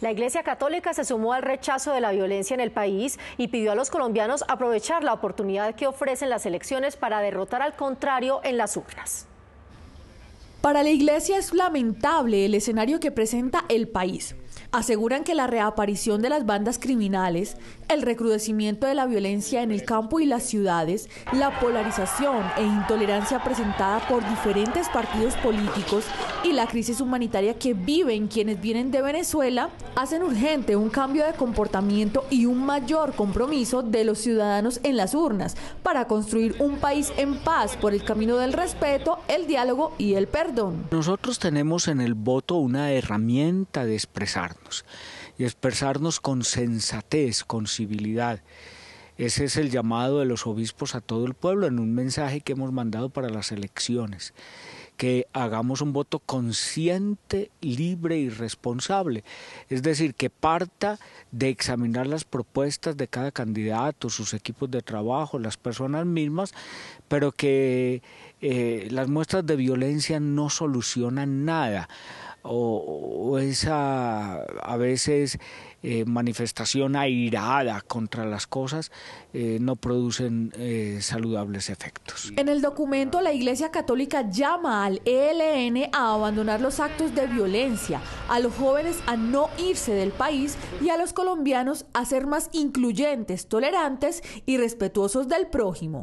La Iglesia Católica se sumó al rechazo de la violencia en el país y pidió a los colombianos aprovechar la oportunidad que ofrecen las elecciones para derrotar al contrario en las urnas. Para la Iglesia es lamentable el escenario que presenta el país aseguran que la reaparición de las bandas criminales, el recrudecimiento de la violencia en el campo y las ciudades, la polarización e intolerancia presentada por diferentes partidos políticos y la crisis humanitaria que viven quienes vienen de Venezuela hacen urgente un cambio de comportamiento y un mayor compromiso de los ciudadanos en las urnas para construir un país en paz por el camino del respeto, el diálogo y el perdón. Nosotros tenemos en el voto una herramienta de expresar y expresarnos con sensatez, con civilidad. Ese es el llamado de los obispos a todo el pueblo en un mensaje que hemos mandado para las elecciones, que hagamos un voto consciente, libre y responsable. Es decir, que parta de examinar las propuestas de cada candidato, sus equipos de trabajo, las personas mismas, pero que eh, las muestras de violencia no solucionan nada o, esa a veces eh, manifestación airada contra las cosas eh, no producen eh, saludables efectos. En el documento la Iglesia Católica llama al ELN a abandonar los actos de violencia, a los jóvenes a no irse del país y a los colombianos a ser más incluyentes, tolerantes y respetuosos del prójimo.